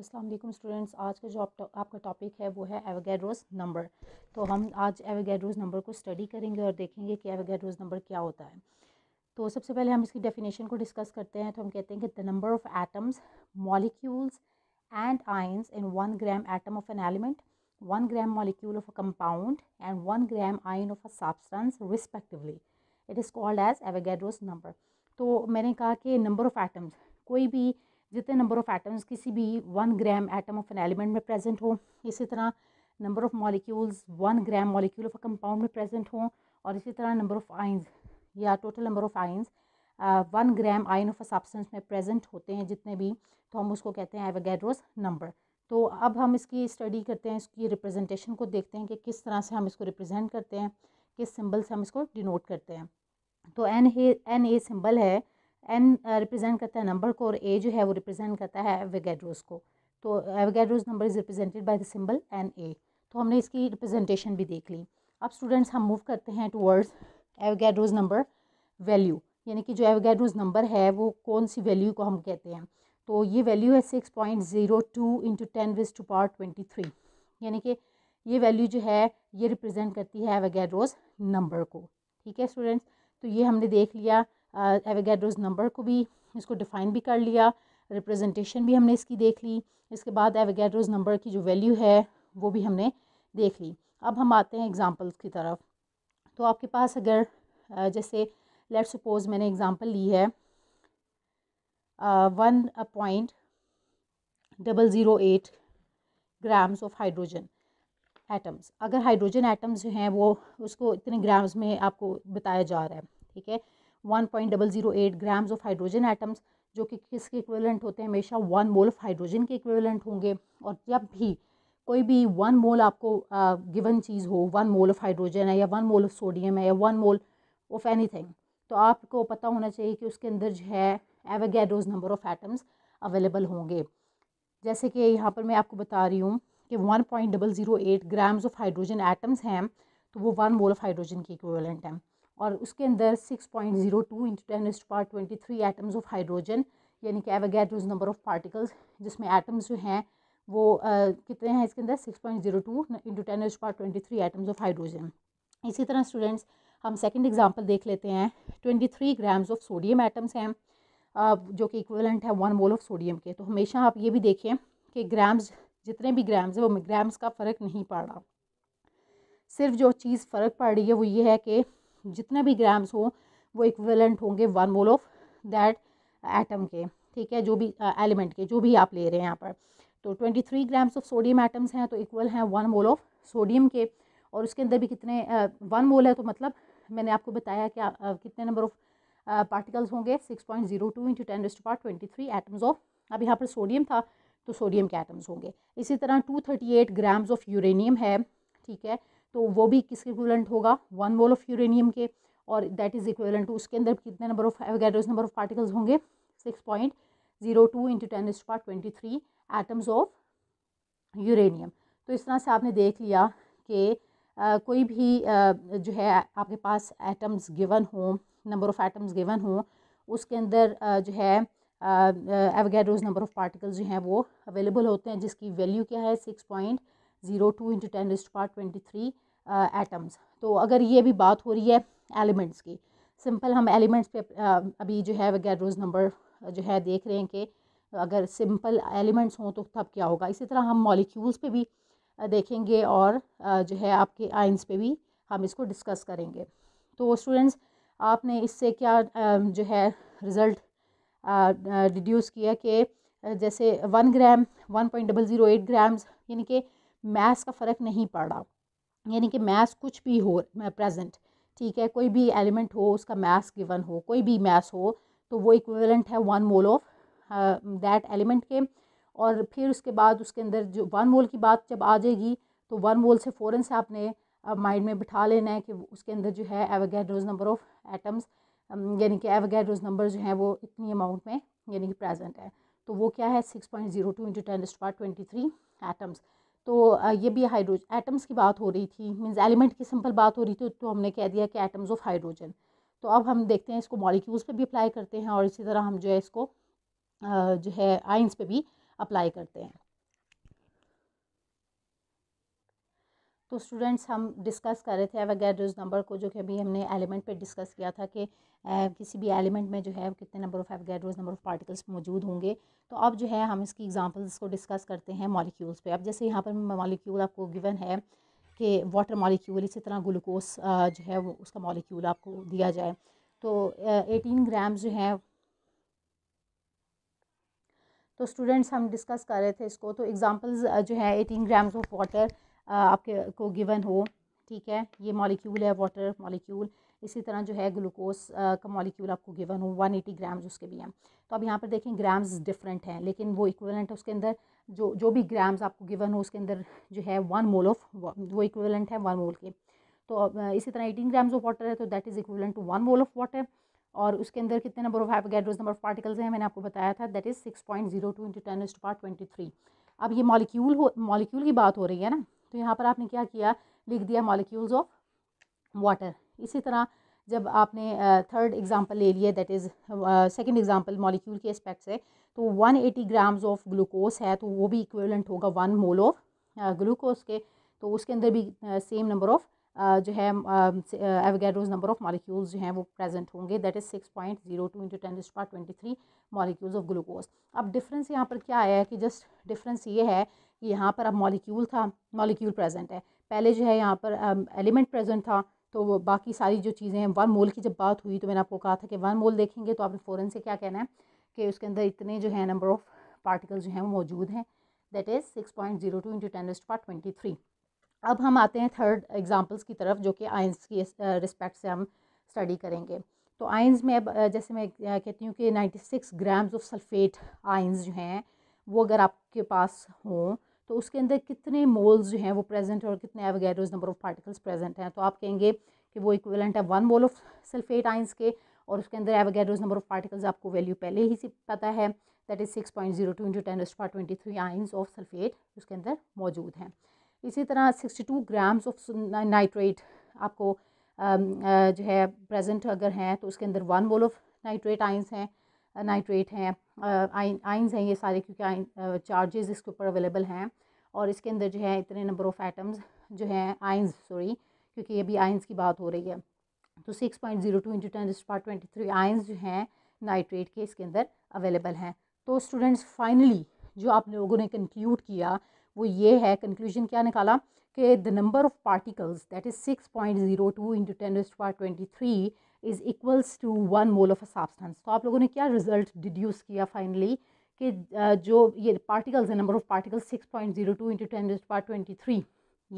अस्सलाम वालेकुम स्टूडेंट्स आज का जो आप आपका टॉपिक है वो है एवगैड्रोज नंबर तो हम आज एवगैड्रोज नंबर को स्टडी करेंगे और देखेंगे कि एवगैड्रोज नंबर क्या होता है तो सबसे पहले हम इसकी डेफिनेशन को डिस्कस करते हैं तो हम कहते हैं कि the number of atoms molecules and ions in one gram atom of an element one gram molecule of a compound and one gram ion of a substance respectively it is called as Avogadro's number तो मैंने कहा कि number of atoms कोई भी जितने number of atoms किसी भी one gram atom of an element में प्रेजेंट हो इसी तरह number of molecules one gram molecule of a compound में प्रेजेंट हो और इसी तरह नंबर ऑफ़ आइंस या total number of ions one gram ion of a substance में प्रेजेंट होते हैं जितने भी तो हम उसको कहते हैं एवगैड्रोस नंबर तो अब हम इसकी स्टडी करते हैं इसकी रिप्रेजेंटेशन को देखते हैं कि किस तरह से हम इसको रिप्रेजेंट करते हैं किस सिंबल से हम इसको डिनोट करते हैं तो N A N A symbol है एन रिप्रेजेंट करता है नंबर को और ए जो है वो रिप्रेजेंट करता है एवेगेड्रोज को तो Avogadro's number is represented by the symbol N A तो हमने इसकी रिप्रेजेंटेशन भी देख ली अब स्टूडेंट्स हम मूव करते हैं टूवर्ड्स एवेगेड्रोज नंबर वैल्यू यानी कि जो एवेगेड्रोज नंबर है वो कौन सी वैल्यू को हम कहते हैं तो ये वैल्यू है six point zero two into ten raise to power twenty three यानी कि ये वैल्यू जो है ये रिप्रेजेंट करती है एवेगेड्रोज नंबर को ठीक है स्टूडेंट्स तो ये हमने देख लिया एवेगेड्रोज uh, नंबर को भी इसको डिफ़ाइन भी कर लिया रिप्रेजेंटेशन भी हमने इसकी देख ली इसके बाद एवेगेड्रोज नंबर की जो वैल्यू है वो भी हमने देख ली अब हम आते हैं एग्ज़ाम्पल्स की तरफ तो आपके पास अगर uh, जैसे लेट सपोज़ मैंने एग्ज़ाम्पल ली है one point double zero eight grams of hydrogen atoms अगर हाइड्रोजन एटम्स जो हैं वो उसको इतने ग्राम्स में आपको बताया जा रहा है ठीक है one point double eight grams of hydrogen atoms जो कि किसके इक्विवेलेंट होते हैं हमेशा वन मोल ऑफ हाइड्रोजन के इक्विवेलेंट होंगे और जब भी कोई भी वन मोल आपको गिवन चीज़ हो वन मोल ऑफ हाइड्रोजन है या वन मोल ऑफ सोडियम है या वन मोल ऑफ एनीथिंग तो आपको पता होना चाहिए कि उसके अंदर जो है Avogadro's number of atoms available होंगे जैसे कि यहाँ पर मैं आपको बता रही हूँ कि one point double zero eight grams of hydrogen atoms हैं तो वो वन मोल ऑफ हाइड्रोजन के इक्विवेलेंट हैं और उसके अंदर six point zero two into ten raised power twenty three atoms of hydrogen यानी कि एवागैड्रोज नंबर ऑफ पार्टिकल्स जिसमें एटम्स जो हैं वो uh, कितने हैं इसके अंदर six point zero two into ten raised power twenty three atoms of hydrogen इसी तरह स्टूडेंट्स हम सेकेंड एग्जाम्पल देख लेते हैं twenty three grams of sodium atoms हैं जो कि इक्वलेंट है वन मोल ऑफ सोडियम के तो हमेशा आप ये भी देखें कि ग्राम्स जितने भी ग्राम्स हैं वो ग्राम्स का फ़र्क नहीं पड़ रहा सिर्फ जो चीज़ फ़र्क पड़ रही है वो ये है कि जितने भी ग्राम्स हों वो इक्विवेलेंट होंगे one mole of that atom के ठीक है जो भी एलिमेंट uh, के जो भी आप ले रहे हैं यहाँ पर तो twenty three grams of sodium atoms हैं तो इक्वल हैं वन मोल ऑफ सोडियम के और उसके अंदर भी कितने वन uh, मोल है तो मतलब मैंने आपको बताया कि uh, कितने नंबर ऑफ पार्टिकल्स होंगे six point zero two into ten to power twenty three atoms of अब यहाँ पर सोडियम था तो सोडियम के एटम्स होंगे इसी तरह two thirty eight grams of uranium है ठीक है तो वो भी किसके इक्वलेंट होगा वन मोल ऑफ यूरेनियम के और दैट इज़ इक्वलेंट टू उसके अंदर कितने number of Avogadro's number of particles होंगे six point zero two into ten raise power twenty three atoms of uranium तो इस तरह से आपने देख लिया कि कोई भी आ, जो है आपके पास एटम्स गिवन हो नंबर ऑफ़ एटम्स गिवन हो उसके अंदर जो है एवगैड्रोज नंबर ऑफ़ पार्टिकल्स जो हैं वो अवेलेबल होते हैं जिसकी वैल्यू क्या है six point zero two into ten raise power twenty three atoms तो अगर ये भी बात हो रही है एलिमेंट्स की सिंपल हम एलिमेंट्स पे अभी जो है वगैरह रोज़ नंबर जो है देख रहे हैं कि अगर सिंपल एलिमेंट्स हों तो तब क्या होगा इसी तरह हम मॉलिक्यूल्स पे भी देखेंगे और जो है आपके आइंस पे भी हम इसको डिस्कस करेंगे तो स्टूडेंट्स आपने इससे क्या जो है रिज़ल्ट डिड्यूस किया कि जैसे one gram one point double zero eight grams यानी कि मैथ्स का फ़र्क नहीं पड़ रहा यानी कि मैथ कुछ भी हो प्रेजेंट ठीक है कोई भी एलिमेंट हो उसका मैथ गिवन हो कोई भी मैथ हो तो वो इक्विवेलेंट है one mole of that element के और फिर उसके बाद उसके अंदर जो वन मोल की बात जब आ जाएगी तो वन मोल से फ़ौरन से आपने माइंड uh, में बिठा लेना है कि उसके अंदर जो है एवोगैड्रोज नंबर ऑफ़ एटम्स यानी कि एवोगैड्रोज नंबर जो हैं वो इतनी अमाउंट में यानी कि प्रेजेंट है तो वो क्या है six point zero two into ten star twenty three atoms तो ये भी हाइड्रोजन एटम्स की बात हो रही थी मीन्स एलिमेंट की सिंपल बात हो रही थी तो हमने कह दिया कि एटम्स ऑफ हाइड्रोजन तो अब हम देखते हैं इसको मॉलिक्यूल्स पे भी अप्लाई करते हैं और इसी तरह हम जो है इसको जो है आइंस पे भी अप्लाई करते हैं तो स्टूडेंट्स हम डिस्कस कर रहे थे एवागैड्रोज नंबर को जो कि अभी हमने एलिमेंट पे डिस्कस किया था कि किसी भी एलिमेंट में जो है कितने number of Avogadro's number of particles मौजूद होंगे तो अब जो है हम इसकी एग्जांपल्स को डिस्कस करते हैं मॉलिक्यूल्स पे अब जैसे यहाँ पर मॉलिक्यूल आपको गिवन है कि वाटर मॉलिक्यूल इसी तरह ग्लूकोस जो है वो उसका मॉलिक्यूल आपको दिया जाए तो एटीन ग्राम जो है तो स्टूडेंट्स हम डिस्कस कर रहे थे इसको तो एग्ज़ाम्पल्स जो है एटीन ग्राम्स ऑफ वाटर आपके को गिवन हो ठीक है ये मॉलिक्यूल है वाटर मॉलिक्यूल इसी तरह जो है ग्लूकोज का मॉलिक्यूल आपको गिवन हो वन एटी ग्राम्स उसके भी हैं तो अब यहाँ पर देखें ग्राम्स डिफरेंट हैं लेकिन वो इक्वलेंट है उसके अंदर जो जो भी ग्राम्स आपको गिवन हो उसके अंदर जो है वन मोल ऑफ वो इक्वलेंट है वन मोल के तो इसी तरह एटीन ग्राम्स ऑफ वाटर है तो that is equivalent to one mole of water और उसके अंदर कितने number of Avogadro's number of particles हैं मैंने आपको बताया था that is six point zero two into ten to power twenty three अब ये मॉलिक्यूल हो मॉलिक्यूल की बात हो रही है ना तो यहाँ पर आपने क्या किया लिख दिया मॉलिक्यूल्स ऑफ वाटर इसी तरह जब आपने थर्ड एग्ज़ाम्पल ले लिया that is second example molecule के एस्पेक्ट से तो 180 ग्राम्स ऑफ ग्लूकोज है तो वो भी इक्वलेंट होगा वन मोल ऑफ ग्लूकोज के तो उसके अंदर भी सेम नंबर ऑफ़ जो है एवगैडोज नंबर ऑफ मॉलिक्यूल्स जो हैं वो प्रेजेंट होंगे that is six point zero two into ten twenty three molecules of glucose अब डिफरेंस यहाँ पर क्या आया है कि जस्ट डिफरेंस ये है कि यहाँ पर अब मॉलिक्यूल था मॉलिक्यूल प्रेजेंट है पहले जो है यहाँ पर एलिमेंट um, प्रेजेंट था तो वो बाकी सारी जो चीज़ें हैं वन मोल की जब बात हुई तो मैंने आपको कहा था कि वन मोल देखेंगे तो आपने फ़ौरन से क्या कहना है कि उसके अंदर इतने जो है नंबर ऑफ़ पार्टिकल जो हैं वो मौजूद हैं that is six point zero two into ten power twenty three अब हम आते हैं थर्ड एग्जाम्पल्स की तरफ जो कि आइंस की रिस्पेक्ट uh, से हम स्टडी करेंगे तो आइंस में अब uh, जैसे मैं uh, कहती हूँ कि ninety six grams of sulphate ions जो हैं वो अगर आपके पास हों तो उसके अंदर कितने मोल्स जो हैं वो प्रेजेंट हैं और कितने Avogadro's number of particles present हैं तो आप कहेंगे कि वो इक्विवेलेंट है one mole of sulphate ions के और उसके अंदर एवगैडोज नंबर ऑफ़ पार्टिकल्स आपको वैल्यू पहले ही से पता है that is six point zero two into ten extra twenty three ions of sulphate उसके अंदर मौजूद हैं इसी तरह sixty two grams of nitrate आपको जो है प्रेजेंट अगर हैं तो उसके अंदर one mole of nitrate ions हैं नाइट्रेट हैं आइंस हैं ये सारे क्योंकि आइन चार्जेस इसके ऊपर अवेलेबल हैं और इसके अंदर जो है इतने नंबर ऑफ़ आइटम्स जो हैं आइंस सॉरी क्योंकि ये भी आइंस की बात हो रही है तो six point zero two into ten power twenty three ions जो हैं नाइट्रेट के इसके अंदर अवेलेबल हैं तो स्टूडेंट्स फाइनली जो आप लोगों ने कंक्लूड किया वो ये है कंक्लूजन क्या निकाला कि the number of particles that is six point zero two into ten power twenty three is equals to one mole of a substance तो आप लोगों ने क्या रिजल्ट डिड्यूस किया फाइनली कि जो ये पार्टिकल्स है number of particles six point zero two into ten power twenty three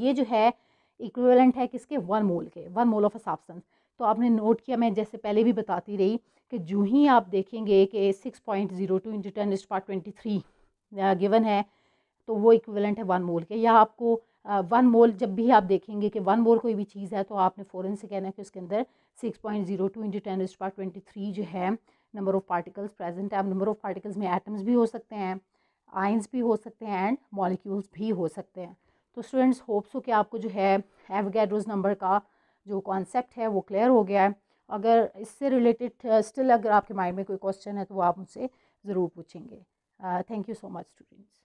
ये जो है इक्वलेंट है किसके वन मोल के one mole of a substance तो आपने नोट किया मैं जैसे पहले भी बताती रही कि जो ही आप देखेंगे कि six point zero two into ten power twenty three given है तो वो इक्वलेंट है वन मोल के या आपको वन मोल जब भी आप देखेंगे कि वन मोल कोई भी चीज़ है तो आपने फ़ौरन से कहना है कि उसके अंदर six point zero two into ten इस ट्वेंटी थ्री जो है नंबर ऑफ़ पार्टिकल्स प्रेजेंट है अब नंबर ऑफ़ पार्टिकल्स में एटम्स भी हो सकते हैं आइंस भी हो सकते हैं एंड मॉलिक्यूल्स भी हो सकते हैं तो स्टूडेंट्स होप्स हो कि आपको जो है एवगैड्रोज नंबर का जो कॉन्सेप्ट है वो क्लियर हो गया है अगर इससे रिलेटेड स्टिल अगर आपके माइंड में कोई क्वेश्चन है तो वो आप मुझसे ज़रूर पूछेंगे thank you so much students